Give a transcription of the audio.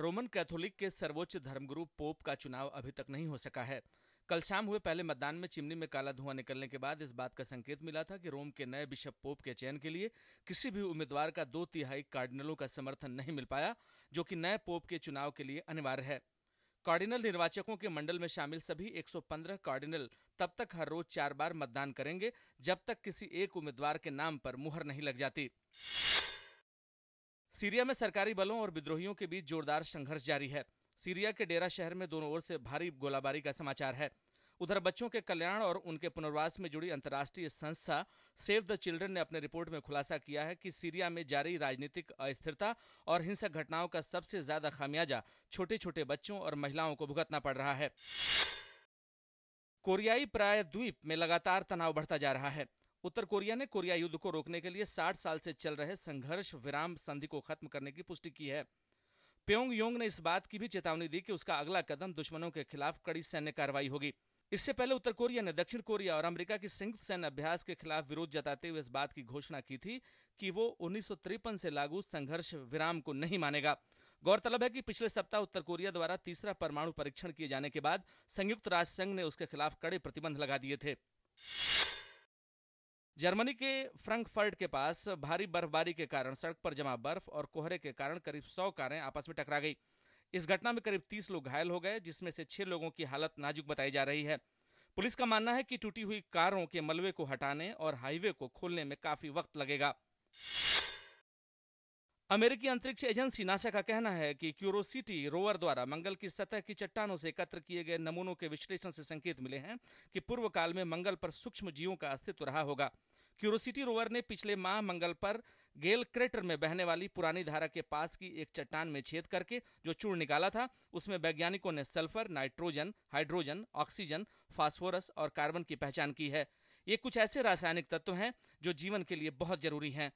Roman Catholic के सर्वोच्च धर्मगुरु पोप का चुनाव अभी तक नहीं हो सका है कल शाम हुए पहले मतदान में चिमनी में काला धुआं निकलने के बाद इस बात का संकेत मिला था कि रोम के नए बिशप पोप के चयन के लिए किसी भी उम्मीदवार का दो तिहाई कार्डिनलों का समर्थन नहीं मिल पाया जो कि नए पोप के चुनाव के लिए अनिवार्य है कार्डिनल निर्वाचकों के मंडल में शामिल सभी 115 कार्डिनल तब तक हर रोज चार बार मतदान करेंगे जब तक किसी एक उम्मीदवार के नाम पर मुहर नहीं लग जाती सीरिया में सरकारी बलों और विद्रोहियों के बीच जोरदार संघर्ष जारी है सीरिया के डेरा शहर में दोनों ओर से भारी गोलाबारी का समाचार है उधर बच्चों के कल्याण और उनके पुनर्वास में जुड़ी अंतर्राष्ट्रीय संस्था सेव द चिल्ड्रन ने अपने रिपोर्ट में खुलासा किया है कि सीरिया में जारी राजनीतिक अस्थिरता और हिंसक घटनाओं का सबसे ज्यादा खामियाजा छोटे छोटे बच्चों और महिलाओं को भुगतना पड़ रहा है कोरियाई प्राय द्वीप में लगातार तनाव बढ़ता जा रहा है उत्तर कोरिया ने कोरिया युद्ध को रोकने के लिए 60 साल से चल रहे संघर्ष विराम संधि को खत्म करने की पुष्टि की है प्योंग योंग ने इस बात की भी चेतावनी दी कि उसका अगला कदम दुश्मनों के खिलाफ कड़ी सैन्य कार्रवाई होगी इससे पहले उत्तर कोरिया ने दक्षिण कोरिया और अमेरिका की संयुक्त सैन्य अभ्यास के खिलाफ विरोध जताते हुए इस बात की घोषणा की थी कि वो उन्नीस से लागू संघर्ष विराम को नहीं मानेगा गौरतलब है कि पिछले सप्ताह उत्तर कोरिया द्वारा तीसरा परमाणु परीक्षण किए जाने के बाद संयुक्त राष्ट्र संघ ने उसके खिलाफ कड़े प्रतिबंध लगा दिए थे जर्मनी के फ्रंकफर्ट के पास भारी बर्फबारी के कारण सड़क पर जमा बर्फ और कोहरे के कारण करीब सौ कारें आपस में टकरा गई इस घटना में करीब तीस लोग घायल हो गए जिसमें से छह लोगों की हालत नाजुक बताई जा रही है पुलिस का मानना है कि टूटी हुई कारों के मलबे को हटाने और हाईवे को खोलने में काफी वक्त लगेगा अमेरिकी अंतरिक्ष एजेंसी नासा का कहना है कि क्यूरोसिटी रोवर द्वारा मंगल की सतह की चट्टानों से एकत्र किए गए नमूनों के विश्लेषण से संकेत मिले हैं कि पूर्व काल में मंगल पर सूक्ष्म जीवों का अस्तित्व रहा होगा क्यूरोसिटी रोवर ने पिछले माह मंगल पर गेल क्रेटर में बहने वाली पुरानी धारा के पास की एक चट्टान में छेद करके जो चूड़ निकाला था उसमें वैज्ञानिकों ने sulphur nitrogen hydrogen oxygen phosphorus और कार्बन की पहचान की है ये कुछ ऐसे रासायनिक तत्व हैं जो जीवन के लिए बहुत जरूरी हैं